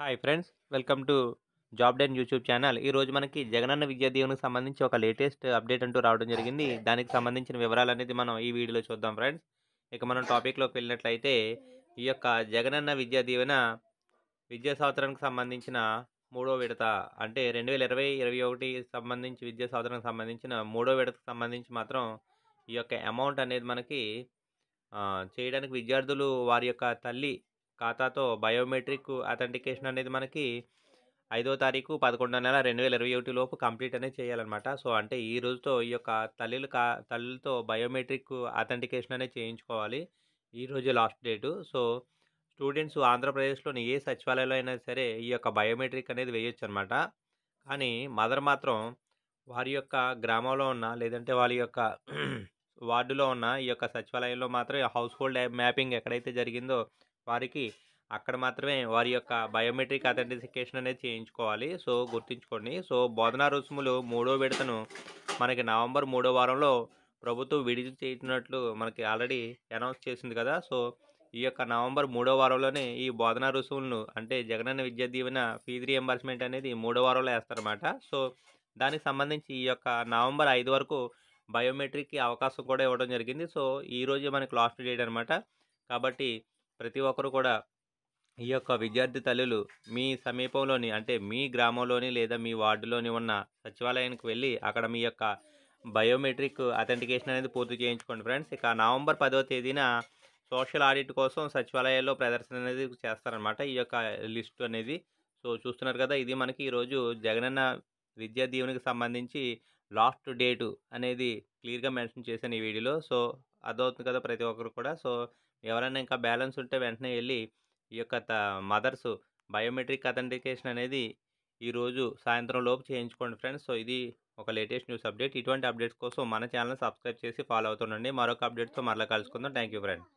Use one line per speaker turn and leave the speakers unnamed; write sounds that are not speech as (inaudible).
hi friends welcome to job den YouTube channel ఈరోజు మనకి జగనన్న విద్యా దీవెనకు సంబంధించి ఒక లేటెస్ట్ అప్డేట్ అంటూ రావడం జరిగింది దానికి సంబంధించిన వివరాలు అనేది మనం ఈ వీడియోలో చూద్దాం ఫ్రెండ్స్ ఇక మనం టాపిక్లోకి వెళ్ళినట్లయితే ఈ యొక్క జగనన్న విద్యా దీవెన విద్యా సంవత్సరానికి సంబంధించిన మూడో విడత అంటే రెండు వేల ఇరవై ఇరవై ఒకటి సంబంధించి విద్యా సంవత్సరానికి సంబంధించిన మూడో విడతకు సంబంధించి మాత్రం ఈ యొక్క అమౌంట్ అనేది మనకి చేయడానికి విద్యార్థులు వారి యొక్క తల్లి ఖాతాతో బయోమెట్రిక్ అథెంటికేషన్ అనేది మనకి ఐదో తారీఖు పదకొండో నెల రెండు వేల ఇరవై ఒకటి లోపు కంప్లీట్ అనేది చేయాలన్నమాట సో అంటే ఈ రోజుతో ఈ యొక్క తల్లిలు కా తల్లితో బయోమెట్రిక్ అథెంటికేషన్ అనేది చేయించుకోవాలి ఈరోజు లాస్ట్ డేటు సో స్టూడెంట్స్ ఆంధ్రప్రదేశ్లోని ఏ సచివాలయంలో అయినా సరే ఈ యొక్క బయోమెట్రిక్ అనేది వేయొచ్చు అనమాట కానీ మదర్ మాత్రం వారి యొక్క గ్రామంలో ఉన్న లేదంటే వాళ్ళ యొక్క (clears throat) వార్డులో ఉన్న ఈ యొక్క సచివాలయంలో మాత్రం హౌస్ హోల్డ్ మ్యాపింగ్ ఎక్కడైతే జరిగిందో వారికి అక్కడ మాత్రమే వారి యొక్క బయోమెట్రిక్ అథెంటిఫికేషన్ అనేది చేయించుకోవాలి సో గుర్తుంచుకోండి సో బోధనా రుసుములు మూడో విడతను మనకి నవంబర్ మూడో వారంలో ప్రభుత్వం విడుదల చేసినట్లు మనకి ఆల్రెడీ అనౌన్స్ చేసింది కదా సో ఈ యొక్క నవంబర్ మూడో వారంలోనే ఈ బోధనా రుసుములను అంటే జగనన్న విద్యా దీవెన ఫీజు రియంబర్స్మెంట్ అనేది మూడో వారంలో వేస్తారన్నమాట సో దానికి సంబంధించి ఈ యొక్క నవంబర్ ఐదు వరకు బయోమెట్రిక్కి అవకాశం కూడా ఇవ్వడం జరిగింది సో ఈరోజు మనకి లాస్ట్ డేట్ అనమాట కాబట్టి ప్రతి ఒక్కరు కూడా ఈ యొక్క విద్యార్థి తల్లులు మీ సమీపంలోని అంటే మీ గ్రామంలోని లేదా మీ వార్డులోని ఉన్న సచివాలయానికి వెళ్ళి అక్కడ మీ యొక్క బయోమెట్రిక్ అథెంటికేషన్ అనేది పూర్తి చేయించుకోండి ఫ్రెండ్స్ ఇక నవంబర్ పదో తేదీన సోషల్ ఆడిట్ కోసం సచివాలయాల్లో ప్రదర్శన అనేది చేస్తారనమాట ఈ యొక్క లిస్ట్ అనేది సో చూస్తున్నారు కదా ఇది మనకి ఈరోజు జగనన్న విద్యా దీవెనికి సంబంధించి లాస్ట్ డేటు అనేది క్లియర్గా మెన్షన్ చేశాను ఈ వీడియోలో సో అర్థమవుతుంది కదా ప్రతి ఒక్కరు కూడా సో ఎవరైనా ఇంకా బ్యాలెన్స్ ఉంటే వెంటనే వెళ్ళి ఈ యొక్క మదర్స్ బయోమెట్రిక్ అథెంటికేషన్ అనేది ఈరోజు సాయంత్రం లోపు చేయించుకోండి ఫ్రెండ్స్ సో ఇది ఒక లేటెస్ట్ న్యూస్ అప్డేట్ ఇటువంటి అప్డేట్స్ కోసం మన ఛానల్ సబ్స్క్రైబ్ చేసి ఫాలో అవుతుండండి మరొక అప్డేట్తో మరలా కలుసుకుందాం థ్యాంక్ యూ ఫ్రెండ్స్